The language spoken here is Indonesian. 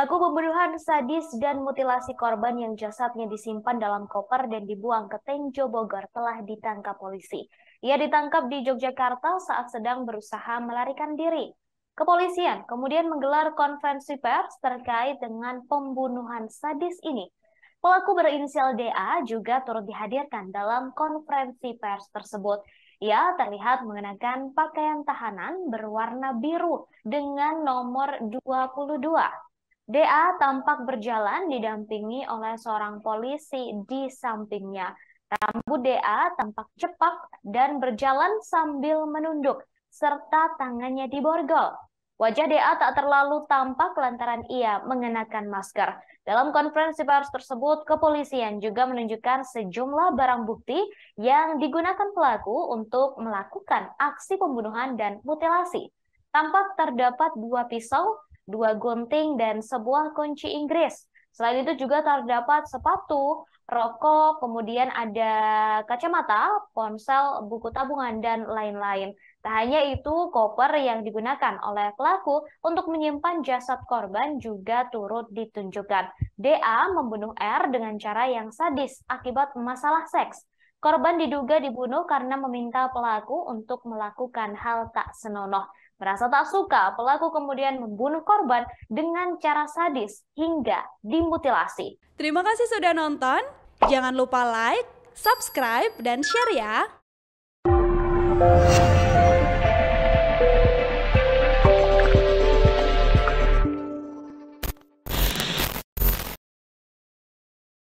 Pelaku pembunuhan sadis dan mutilasi korban yang jasadnya disimpan dalam koper dan dibuang ke Tenjo Bogor telah ditangkap polisi. Ia ditangkap di Yogyakarta saat sedang berusaha melarikan diri. Kepolisian kemudian menggelar konferensi pers terkait dengan pembunuhan sadis ini. Pelaku berinisial DA juga turut dihadirkan dalam konferensi pers tersebut. Ia terlihat mengenakan pakaian tahanan berwarna biru dengan nomor 22 DA tampak berjalan didampingi oleh seorang polisi di sampingnya. Rambut DA tampak cepak dan berjalan sambil menunduk, serta tangannya diborgol. Wajah DA tak terlalu tampak lantaran ia mengenakan masker. Dalam konferensi pers tersebut, kepolisian juga menunjukkan sejumlah barang bukti yang digunakan pelaku untuk melakukan aksi pembunuhan dan mutilasi. Tampak terdapat dua pisau, dua gunting, dan sebuah kunci Inggris. Selain itu juga terdapat sepatu, rokok, kemudian ada kacamata, ponsel, buku tabungan, dan lain-lain. Tak hanya itu, koper yang digunakan oleh pelaku untuk menyimpan jasad korban juga turut ditunjukkan. DA membunuh R dengan cara yang sadis akibat masalah seks. Korban diduga dibunuh karena meminta pelaku untuk melakukan hal tak senonoh. Merasa tak suka, pelaku kemudian membunuh korban dengan cara sadis hingga dimutilasi. Terima kasih sudah nonton. Jangan lupa like, subscribe, dan share ya.